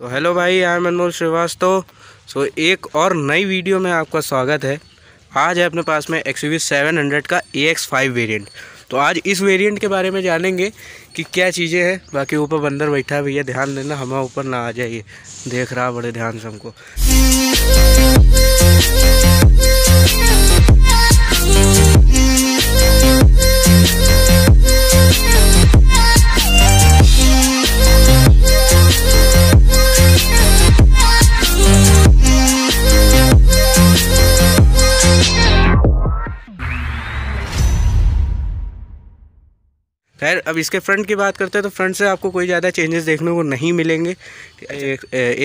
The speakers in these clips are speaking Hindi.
तो हेलो भाई आई एम अनमोल श्रीवास्तव सो एक और नई वीडियो में आपका स्वागत है आज है अपने पास में एक्स वी सेवन हंड्रेड का ए एक्स फाइव वेरियंट तो आज इस वेरिएंट के बारे में जानेंगे कि क्या चीज़ें हैं बाकी ऊपर बंदर बैठा है भैया ध्यान देना हमारे ऊपर ना आ जाइए देख रहा बड़े ध्यान से हमको खैर अब इसके फ्रंट की बात करते हैं तो फ्रंट से आपको कोई ज़्यादा चेंजेस देखने को नहीं मिलेंगे ए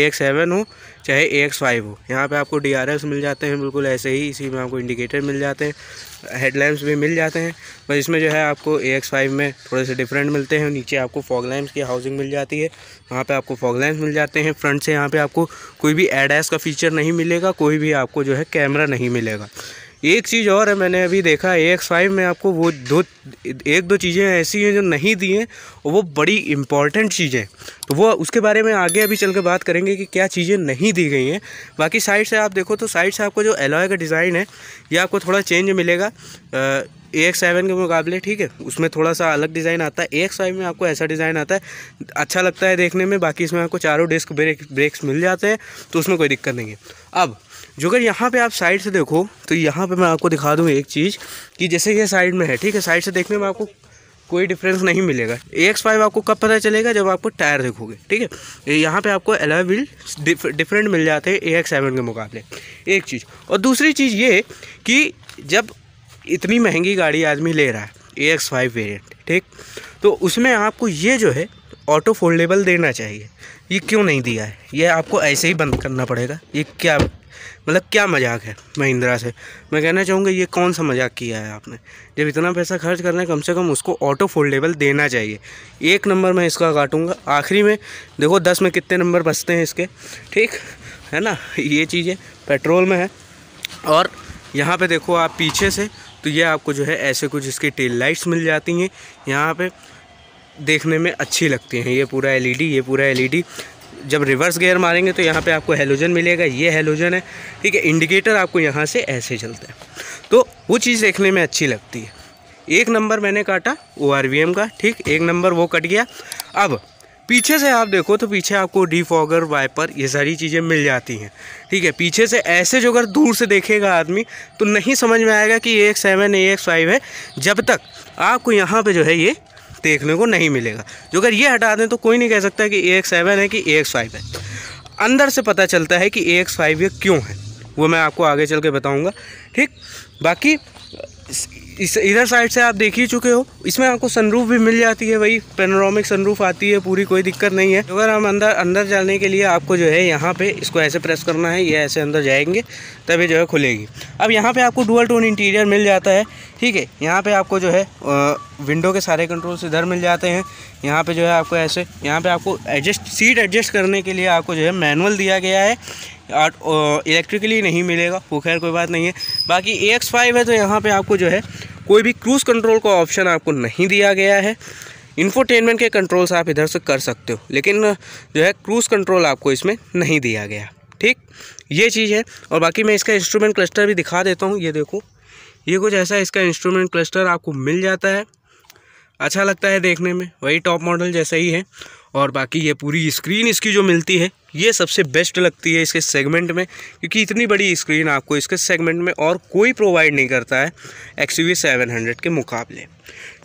एक्स सेवन हो चाहे ए एक्स फाइव हो यहाँ पे आपको डी आर एस मिल जाते हैं बिल्कुल ऐसे ही इसी में आपको इंडिकेटर मिल जाते हैं हेडलैम्प्स भी मिल जाते हैं पर इसमें जो है आपको ए एक्स फाइव में थोड़े से डिफरेंट मिलते हैं नीचे आपको फॉग लैम्प्स की हाउसिंग मिल जाती है वहाँ पर आपको फॉग लैम्प्स मिल जाते हैं फ्रंट से यहाँ पर आपको कोई भी एडेस का फीचर नहीं मिलेगा कोई भी आपको जो है कैमरा नहीं मिलेगा एक चीज़ और है मैंने अभी देखा ए एक्स फाइव में आपको वो दो एक दो चीज़ें ऐसी हैं जो नहीं दी हैं और वो बड़ी इंपॉर्टेंट चीज़ें तो वो उसके बारे में आगे अभी चल के बात करेंगे कि क्या चीज़ें नहीं दी गई हैं बाकी साइड से आप देखो तो साइड से आपको जो एलॉय का डिज़ाइन है ये आपको थोड़ा चेंज मिलेगा ए एक्स सेवन के मुकाबले ठीक है उसमें थोड़ा सा अलग डिज़ाइन आता है ए एक्स फाइव में आपको ऐसा डिज़ाइन आता है अच्छा लगता है देखने में बाकी इसमें आपको चारों डिस्क ब्रेक ब्रेक्स मिल जाते हैं तो उसमें कोई दिक्कत नहीं है अब जो अगर यहाँ पे आप साइड से देखो तो यहाँ पे मैं आपको दिखा दूँ एक चीज़ कि जैसे ये साइड में है ठीक है साइड से देखने में आपको कोई डिफरेंस नहीं मिलेगा ए एक्स फाइव आपको कब पता चलेगा जब आपको टायर देखोगे ठीक है यहाँ पे आपको एलॉय व्हील डिफरेंट मिल जाते हैं ए एक्स सेवन के मुकाबले एक चीज़ और दूसरी चीज़ ये कि जब इतनी महंगी गाड़ी आदमी ले रहा है ए एक्स फाइव वेरियंट ठीक तो उसमें आपको ये जो है ऑटो फोल्डेबल देना चाहिए ये क्यों नहीं दिया है ये आपको ऐसे ही बंद करना पड़ेगा ये क्या मतलब क्या मजाक है महिंद्रा से मैं कहना चाहूँगा ये कौन सा मजाक किया है आपने जब इतना पैसा खर्च करना है कम से कम उसको ऑटो फोल्डेबल देना चाहिए एक नंबर मैं इसका काटूँगा आखिरी में देखो दस में कितने नंबर बचते हैं इसके ठीक है ना ये चीज़ें पेट्रोल में है और यहाँ पर देखो आप पीछे से तो ये आपको जो है ऐसे कुछ इसकी टेल लाइट्स मिल जाती हैं यहाँ पर देखने में अच्छी लगती हैं ये पूरा एलईडी ये पूरा एलईडी जब रिवर्स गेयर मारेंगे तो यहाँ पे आपको हेलोजन मिलेगा ये हेलोजन है ठीक है इंडिकेटर आपको यहाँ से ऐसे चलता है तो वो चीज़ देखने में अच्छी लगती है एक नंबर मैंने काटा ओ का ठीक एक नंबर वो कट गया अब पीछे से आप देखो तो पीछे आपको डिफॉगर वाइपर ये सारी चीज़ें मिल जाती हैं ठीक है पीछे से ऐसे जो अगर दूर से देखेगा आदमी तो नहीं समझ में आएगा कि एक सेवन ए एक फाइव है जब तक आपको यहाँ पे जो है ये देखने को नहीं मिलेगा जो अगर ये हटा दें तो कोई नहीं कह सकता कि ए सेवन है कि ए फाइव है अंदर से पता चलता है कि ए फाइव ये क्यों है वो मैं आपको आगे चल के बताऊँगा ठीक बाकी इस इधर साइड से आप देख ही चुके हो इसमें आपको सनरूफ भी मिल जाती है वही पेनोरामिक सनरूफ आती है पूरी कोई दिक्कत नहीं है अगर हम अंदर अंदर जाने के लिए आपको जो है यहाँ पे इसको ऐसे प्रेस करना है ये ऐसे अंदर जाएंगे तभी जो है खुलेगी अब यहाँ पे आपको डुअल टोन इंटीरियर मिल जाता है ठीक है यहाँ पर आपको जो है विंडो के सारे कंट्रोल्स इधर मिल जाते हैं यहाँ पर जो है आपको ऐसे यहाँ पर आपको एडजस्ट सीट एडजस्ट करने के लिए आपको जो है मैनुअल दिया गया है इलेक्ट्रिकली नहीं मिलेगा वो खैर कोई बात नहीं है बाकी ए एक्स फाइव है तो यहाँ पे आपको जो है कोई भी क्रूज़ कंट्रोल का ऑप्शन आपको नहीं दिया गया है इन्फोटेनमेंट के कंट्रोल्स आप इधर से कर सकते हो लेकिन जो है क्रूज़ कंट्रोल आपको इसमें नहीं दिया गया ठीक ये चीज़ है और बाकी मैं इसका इंस्ट्रूमेंट क्लस्टर भी दिखा देता हूँ ये देखो ये कुछ ऐसा इसका इंस्ट्रूमेंट क्लस्टर आपको मिल जाता है अच्छा लगता है देखने में वही टॉप मॉडल जैसा ही है और बाकी ये पूरी स्क्रीन इसकी जो मिलती है ये सबसे बेस्ट लगती है इसके सेगमेंट में क्योंकि इतनी बड़ी स्क्रीन आपको इसके सेगमेंट में और कोई प्रोवाइड नहीं करता है एक्स यू सेवन हंड्रेड के मुकाबले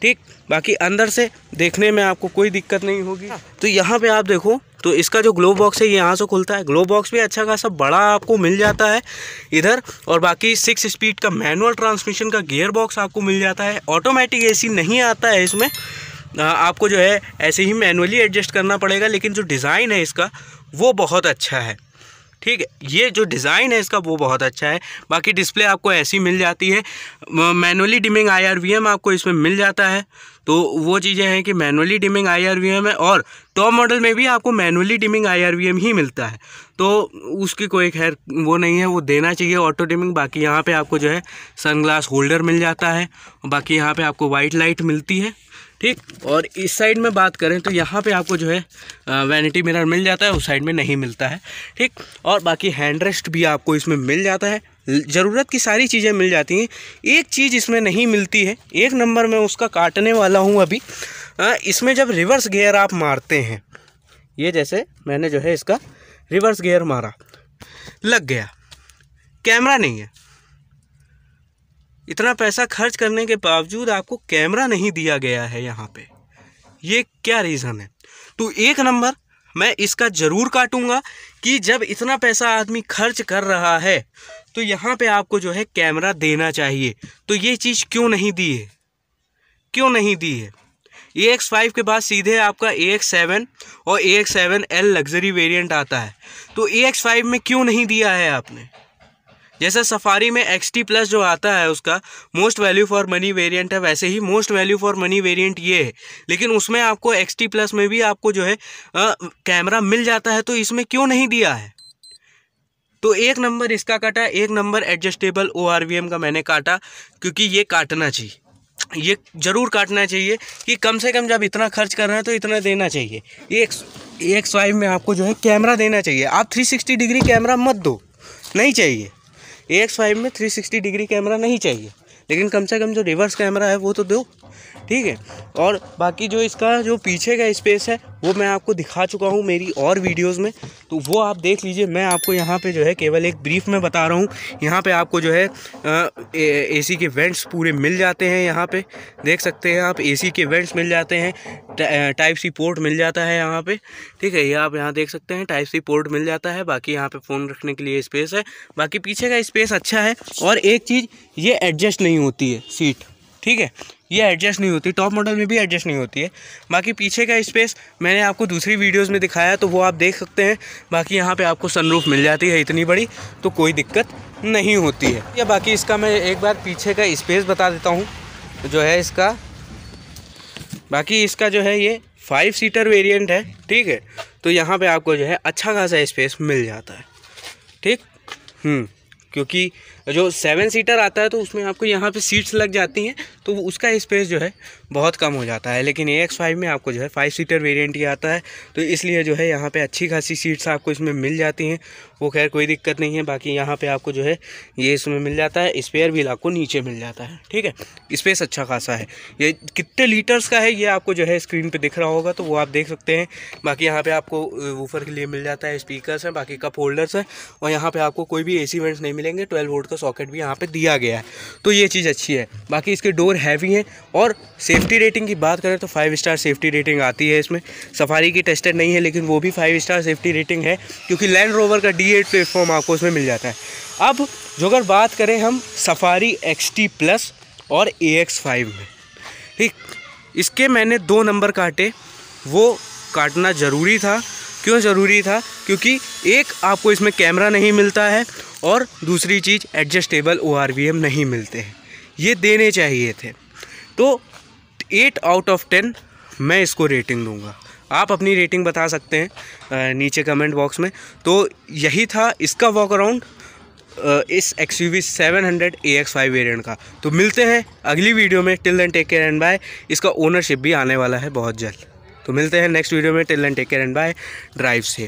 ठीक बाकी अंदर से देखने में आपको कोई दिक्कत नहीं होगी तो यहाँ पे आप देखो तो इसका जो ग्लो बॉक्स है ये यहाँ से खुलता है ग्लो बॉक्स भी अच्छा खासा बड़ा आपको मिल जाता है इधर और बाकी सिक्स स्पीड का मैनुअल ट्रांसमिशन का गियर बॉक्स आपको मिल जाता है ऑटोमेटिक ए नहीं आता है इसमें आपको जो है ऐसे ही मैनुअली एडजस्ट करना पड़ेगा लेकिन जो डिज़ाइन है इसका वो बहुत अच्छा है ठीक है ये जो डिज़ाइन है इसका वो बहुत अच्छा है बाकी डिस्प्ले आपको ऐसी मिल जाती है मैनुअली डिमिंग आईआरवीएम आपको इसमें मिल जाता है तो वो चीज़ें हैं कि मैनुअली डिमिंग आईआरवीएम है और टॉप मॉडल में भी आपको मैनुअली डिमिंग आईआरवीएम ही मिलता है तो उसकी कोई खैर वो नहीं है वो देना चाहिए ऑटो डिमिंग बाकी यहाँ पर आपको जो है सनग्लास होल्डर मिल जाता है बाकी यहाँ पर आपको वाइट लाइट मिलती है ठीक और इस साइड में बात करें तो यहाँ पे आपको जो है वैनिटी मिरर मिल जाता है उस साइड में नहीं मिलता है ठीक और बाकी हैंड रेस्ट भी आपको इसमें मिल जाता है ज़रूरत की सारी चीज़ें मिल जाती हैं एक चीज़ इसमें नहीं मिलती है एक नंबर में उसका काटने वाला हूँ अभी इसमें जब रिवर्स गेयर आप मारते हैं ये जैसे मैंने जो है इसका रिवर्स गेयर मारा लग गया कैमरा नहीं है इतना पैसा खर्च करने के बावजूद आपको कैमरा नहीं दिया गया है यहाँ पे ये क्या रीज़न है तो एक नंबर मैं इसका ज़रूर काटूंगा कि जब इतना पैसा आदमी खर्च कर रहा है तो यहाँ पे आपको जो है कैमरा देना चाहिए तो ये चीज़ क्यों नहीं दी है क्यों नहीं दी है ए एक्स फाइव के बाद सीधे आपका ए एक्स सेवन और A X seven L luxury variant आता है तो ए एक्स फाइव में क्यों नहीं दिया है आपने जैसे सफारी में एक्स टी प्लस जो आता है उसका most value for money variant है वैसे ही most value for money variant ये है लेकिन उसमें आपको एक्स टी प्लस में भी आपको जो है कैमरा मिल जाता है तो इसमें क्यों नहीं दिया है तो एक नंबर इसका काटा एक नंबर एडजस्टेबल ओ का मैंने काटा क्योंकि ये काटना चाहिए ये ज़रूर काटना चाहिए कि कम से कम जब इतना खर्च कर रहे हैं तो इतना देना चाहिए एक एक स्वाइप में आपको जो है कैमरा देना चाहिए आप 360 डिग्री कैमरा मत दो नहीं चाहिए ए एक्स फाइव में थ्री सिक्सटी डिग्री कैमरा नहीं चाहिए लेकिन कम से कम जो रिवर्स कैमरा है वो तो दो ठीक है और बाकी जो इसका जो पीछे का स्पेस है वो मैं आपको दिखा चुका हूँ मेरी और वीडियोस में तो वो आप देख लीजिए मैं आपको यहाँ पे जो है केवल एक ब्रीफ में बता रहा हूँ यहाँ पे आपको जो है एसी के वेंट्स पूरे मिल जाते हैं यहाँ पे देख सकते हैं आप एसी के वेंट्स मिल जाते हैं टाइप सी पोर्ट मिल जाता है यहाँ पे ठीक है ये आप यहाँ देख सकते हैं टाइप सी पोर्ट मिल जाता है बाकी यहाँ पे फ़ोन रखने के लिए स्पेस है बाकी पीछे का स्पेस अच्छा है और एक चीज़ ये एडजस्ट नहीं होती है सीट ठीक है ये एडजस्ट नहीं होती टॉप मॉडल में भी एडजस्ट नहीं होती है बाकी पीछे का स्पेस मैंने आपको दूसरी वीडियोस में दिखाया तो वो आप देख सकते हैं बाकी यहाँ पे आपको सनरूफ मिल जाती है इतनी बड़ी तो कोई दिक्कत नहीं होती है या बाकी इसका मैं एक बार पीछे का स्पेस बता देता हूँ जो है इसका बाकी इसका जो है ये फाइव सीटर वेरियंट है ठीक है तो यहाँ पर आपको जो है अच्छा खासा इस्पेस मिल जाता है ठीक हम्म, क्योंकि जो सेवन सीटर आता है तो उसमें आपको यहाँ पे सीट्स लग जाती हैं तो उसका स्पेस जो है बहुत कम हो जाता है लेकिन ए एक्स फाइव में आपको जो है फाइव सीटर वेरिएंट ही आता है तो इसलिए जो है यहाँ पे अच्छी खासी सीट्स आपको इसमें मिल जाती हैं वो खैर कोई दिक्कत नहीं है बाकी यहाँ पर आपको जो है ये इसमें मिल जाता है स्पेयर व्हील आपको नीचे मिल जाता है ठीक है स्पेस अच्छा खासा है ये कितने लीटर्स का है ये आपको जो है स्क्रीन पर दिख रहा होगा तो वो आप देख सकते हैं बाकी यहाँ पर आपको वूफर के लिए मिल जाता है स्पीकर्स हैं बाकी कप होल्डर्स हैं और यहाँ पर आपको कोई भी ए सी नहीं मिलेंगे ट्वेल्व वोल्ट का सॉकेट भी यहाँ पे दिया गया है तो ये चीज़ अच्छी है बाकी इसके डोर हैवी हैं और सेफ्टी रेटिंग की बात करें तो फाइव स्टार सेफ्टी रेटिंग आती है इसमें सफारी की टेस्टेड नहीं है लेकिन वो भी फाइव स्टार सेफ्टी रेटिंग है क्योंकि लैंड रोवर का डी प्लेटफॉर्म आपको उसमें मिल जाता है अब जो अगर बात करें हम सफारी एक्स प्लस और ए एक्स फाइव में ठीक इसके मैंने दो नंबर काटे वो काटना ज़रूरी था क्यों ज़रूरी था क्योंकि एक आपको इसमें कैमरा नहीं मिलता है और दूसरी चीज़ एडजस्टेबल ओ नहीं मिलते हैं ये देने चाहिए थे तो एट आउट ऑफ टेन मैं इसको रेटिंग दूंगा आप अपनी रेटिंग बता सकते हैं नीचे कमेंट बॉक्स में तो यही था इसका वॉक अराउंड इस X U V seven hundred A X five variant का तो मिलते हैं अगली वीडियो में till then take care and bye इसका ओनरशिप भी आने वाला है बहुत जल्द तो मिलते हैं नेक्स्ट वीडियो में till then take care and bye drive से